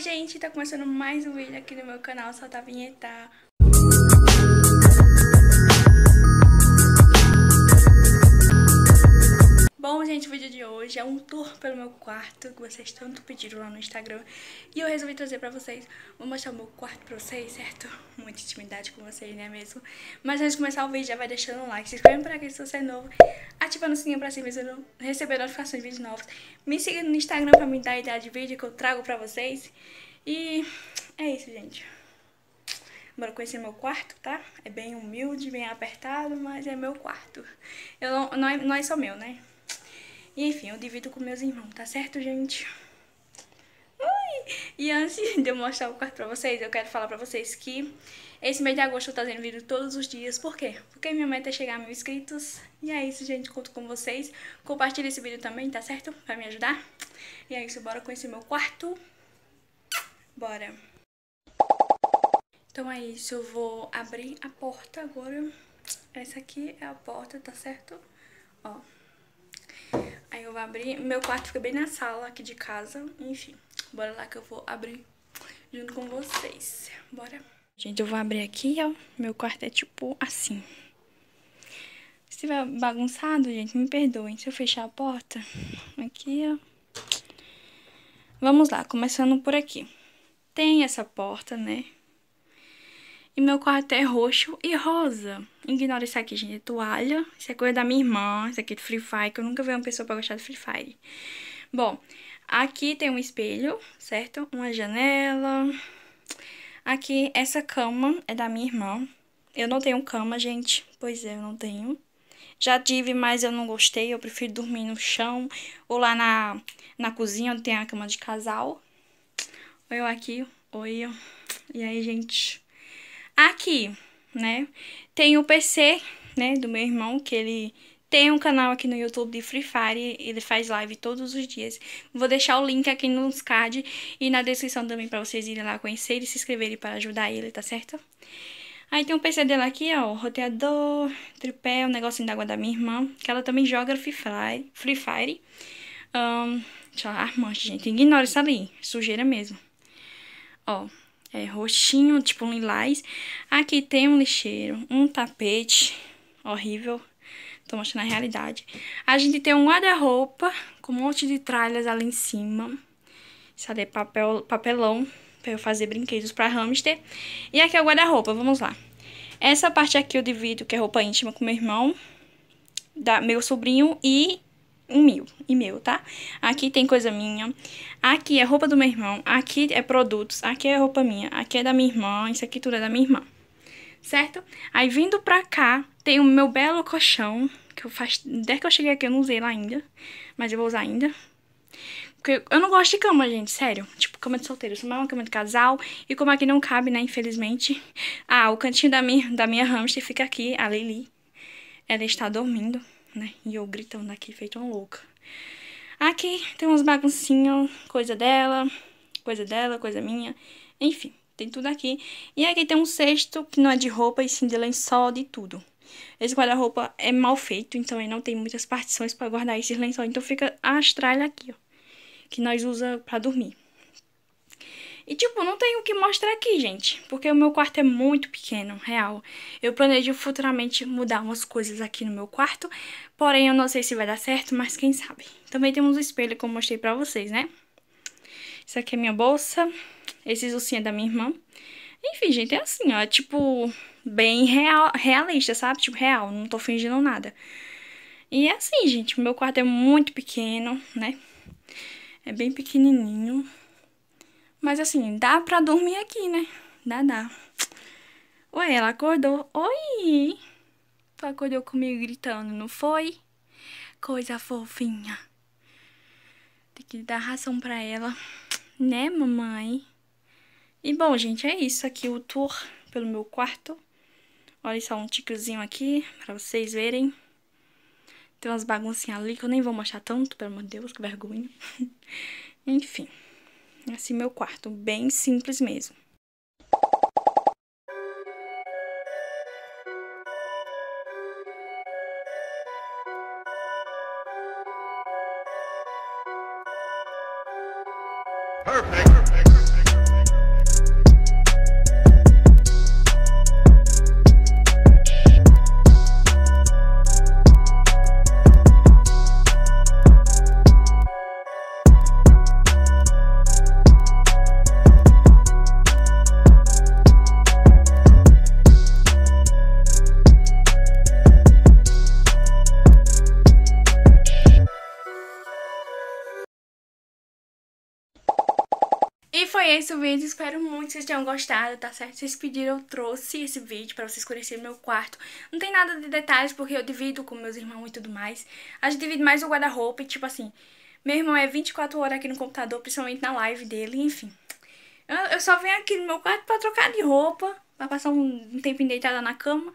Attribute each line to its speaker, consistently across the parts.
Speaker 1: Oi, gente, tá começando mais um vídeo aqui no meu canal, só tá vinheta. Bom, gente, o vídeo de hoje é um tour pelo meu quarto, que vocês tanto pediram lá no Instagram. E eu resolvi trazer pra vocês, vou mostrar o meu quarto pra vocês, certo? Muita intimidade com vocês, né mesmo? Mas antes de começar o vídeo, já vai deixando um like, se inscreve pra aqui se você é novo, ativando o sininho para receber notificações de vídeos novos. Me siga no Instagram para me dar ideia de vídeo que eu trago para vocês. E é isso, gente. Bora conhecer meu quarto, tá? É bem humilde, bem apertado, mas é meu quarto. Eu não, não, é, não é só meu, né? E enfim, eu divido com meus irmãos, tá certo, gente? E antes de eu mostrar o quarto pra vocês, eu quero falar pra vocês que esse mês de agosto eu tô fazendo vídeo todos os dias. Por quê? Porque minha meta é chegar a mil inscritos. E é isso, gente. Conto com vocês. Compartilhe esse vídeo também, tá certo? Pra me ajudar. E é isso. Bora conhecer meu quarto. Bora. Então é isso. Eu vou abrir a porta agora. Essa aqui é a porta, tá certo? Ó. Aí eu vou abrir. Meu quarto fica bem na sala aqui de casa. Enfim. Bora lá que eu vou abrir junto com vocês. Bora. Gente, eu vou abrir aqui, ó. Meu quarto é tipo assim. Se tiver bagunçado, gente, me perdoem. Se eu fechar a porta, aqui, ó. Vamos lá, começando por aqui. Tem essa porta, né? E meu quarto é roxo e rosa. Ignora isso aqui, gente. É toalha. Isso é coisa da minha irmã. Isso aqui é de Free Fire, que eu nunca vi uma pessoa pra gostar de Free Fire. Bom, Aqui tem um espelho, certo? Uma janela. Aqui, essa cama é da minha irmã. Eu não tenho cama, gente. Pois é, eu não tenho. Já tive, mas eu não gostei. Eu prefiro dormir no chão ou lá na, na cozinha, onde tem a cama de casal. Ou eu aqui, ou eu. E aí, gente. Aqui, né? Tem o PC, né? Do meu irmão, que ele tem um canal aqui no YouTube de Free Fire, ele faz live todos os dias. Vou deixar o link aqui nos card e na descrição também para vocês irem lá conhecer e se inscreverem para ajudar ele, tá certo? Aí tem um PC dela aqui, ó, roteador, tripé, um negocinho da água da minha irmã, que ela também joga Free Fire. Free Fire. Um, deixa eu arrumar, gente, ignora isso ali, sujeira mesmo. Ó, é roxinho, tipo um lilás. Aqui tem um lixeiro, um tapete horrível Tô mostrando a realidade. A gente tem um guarda-roupa com um monte de tralhas ali em cima. Isso ali é papel, papelão pra eu fazer brinquedos pra hamster. E aqui é o guarda-roupa, vamos lá. Essa parte aqui eu divido, que é roupa íntima com meu irmão, da, meu sobrinho e um mil, e meu, tá? Aqui tem coisa minha, aqui é roupa do meu irmão, aqui é produtos, aqui é roupa minha, aqui é da minha irmã, isso aqui tudo é da minha irmã, certo? Aí vindo pra cá, tem o meu belo colchão, que eu faz... Desde que eu cheguei aqui eu não usei ela ainda, mas eu vou usar ainda. Porque eu não gosto de cama, gente, sério. Tipo, cama de solteiro. Isso não é uma cama de casal. E como aqui não cabe, né, infelizmente. Ah, o cantinho da minha, da minha hamster fica aqui, a Lili. Ela está dormindo, né? E eu gritando aqui, feito uma louca. Aqui tem umas baguncinhas, coisa dela, coisa dela, coisa minha. Enfim, tem tudo aqui. E aqui tem um cesto que não é de roupa, e sim de lençol, de tudo. Esse guarda-roupa é mal feito, então ele não tem muitas partições para guardar esses lençóis. Então fica a estralha aqui, ó. Que nós usa para dormir. E, tipo, não tenho o que mostrar aqui, gente. Porque o meu quarto é muito pequeno, real. Eu planejo futuramente mudar umas coisas aqui no meu quarto. Porém, eu não sei se vai dar certo, mas quem sabe. Também temos o um espelho que eu mostrei pra vocês, né? Isso aqui é minha bolsa. Esses ursinhos é da minha irmã. Enfim, gente, é assim, ó. É, tipo, bem real, realista, sabe? Tipo, real, não tô fingindo nada. E é assim, gente. Meu quarto é muito pequeno, né? É bem pequenininho. Mas assim, dá pra dormir aqui, né? Dá, dá. Ué, ela acordou. Oi! Tu acordou comigo gritando, não foi? Coisa fofinha. Tem que dar ração pra ela. Né, mamãe? E bom, gente, é isso aqui o tour pelo meu quarto. Olha só um ticozinho aqui pra vocês verem. Tem umas baguncinhas ali que eu nem vou mostrar tanto, pelo amor de Deus, que vergonha. Enfim, assim meu quarto, bem simples mesmo. Perfect. E foi esse o vídeo, espero muito que vocês tenham gostado, tá certo? Vocês pediram, eu trouxe esse vídeo pra vocês conhecerem meu quarto. Não tem nada de detalhes, porque eu divido com meus irmãos e tudo mais. A gente divide mais o guarda-roupa e, tipo assim, meu irmão é 24 horas aqui no computador, principalmente na live dele, enfim. Eu, eu só venho aqui no meu quarto pra trocar de roupa, pra passar um, um tempo deitada na cama.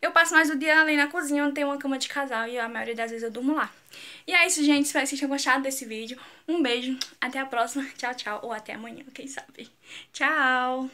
Speaker 1: Eu passo mais o dia ali na cozinha, onde tem uma cama de casal e a maioria das vezes eu durmo lá. E é isso, gente. Espero que vocês tenham gostado desse vídeo. Um beijo, até a próxima. Tchau, tchau. Ou até amanhã, quem sabe. Tchau!